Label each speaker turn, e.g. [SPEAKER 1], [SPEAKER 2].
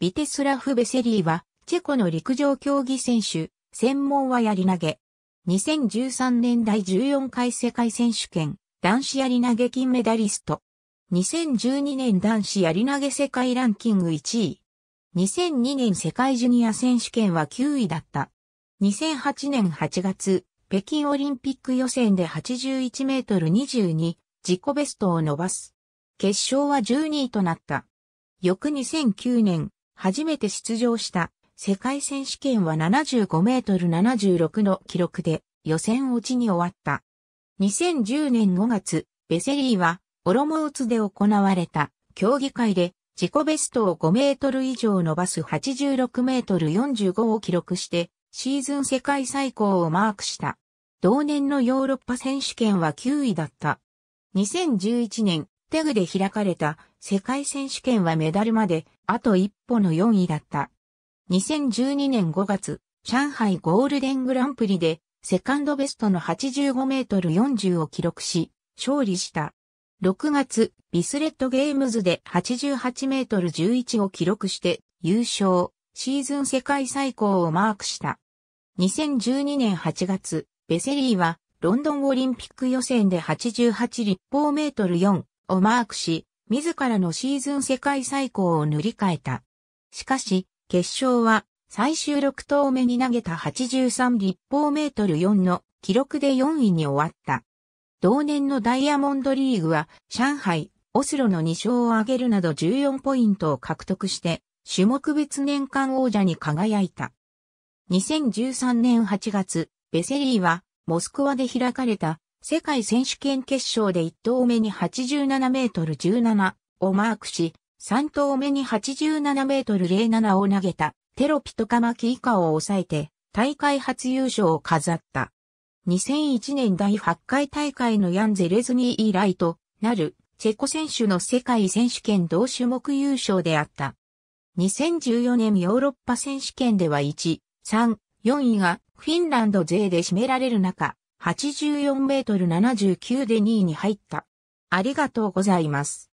[SPEAKER 1] ビテスラフ・ベセリーは、チェコの陸上競技選手、専門はやり投げ。2013年第14回世界選手権、男子やり投げ金メダリスト。2012年男子やり投げ世界ランキング1位。2002年世界ジュニア選手権は9位だった。2008年8月、北京オリンピック予選で81メートル22、自己ベストを伸ばす。決勝は12位となった。翌2009年、初めて出場した世界選手権は75メートル76の記録で予選落ちに終わった。2010年5月、ベセリーはオロモーツで行われた競技会で自己ベストを5メートル以上伸ばす86メートル45を記録してシーズン世界最高をマークした。同年のヨーロッパ選手権は9位だった。2011年、テグで開かれた世界選手権はメダルまであと一歩の4位だった。2012年5月、上海ゴールデングランプリでセカンドベストの85メートル40を記録し、勝利した。6月、ビスレットゲームズで88メートル11を記録して優勝、シーズン世界最高をマークした。2012年8月、ベセリーはロンドンオリンピック予選で88立方メートル4をマークし、自らのシーズン世界最高を塗り替えた。しかし、決勝は最終6投目に投げた83立方メートル4の記録で4位に終わった。同年のダイヤモンドリーグは上海、オスロの2勝を挙げるなど14ポイントを獲得して、種目別年間王者に輝いた。2013年8月、ベセリーはモスクワで開かれた世界選手権決勝で1投目に87メートル17をマークし、3投目に87メートル07を投げたテロピトカマキ以下を抑えて大会初優勝を飾った。2001年第8回大会のヤンゼレズニー以来となるチェコ選手の世界選手権同種目優勝であった。2014年ヨーロッパ選手権では1、3、4位がフィンランド勢で占められる中、84メートル79で2位に入った。ありがとうございます。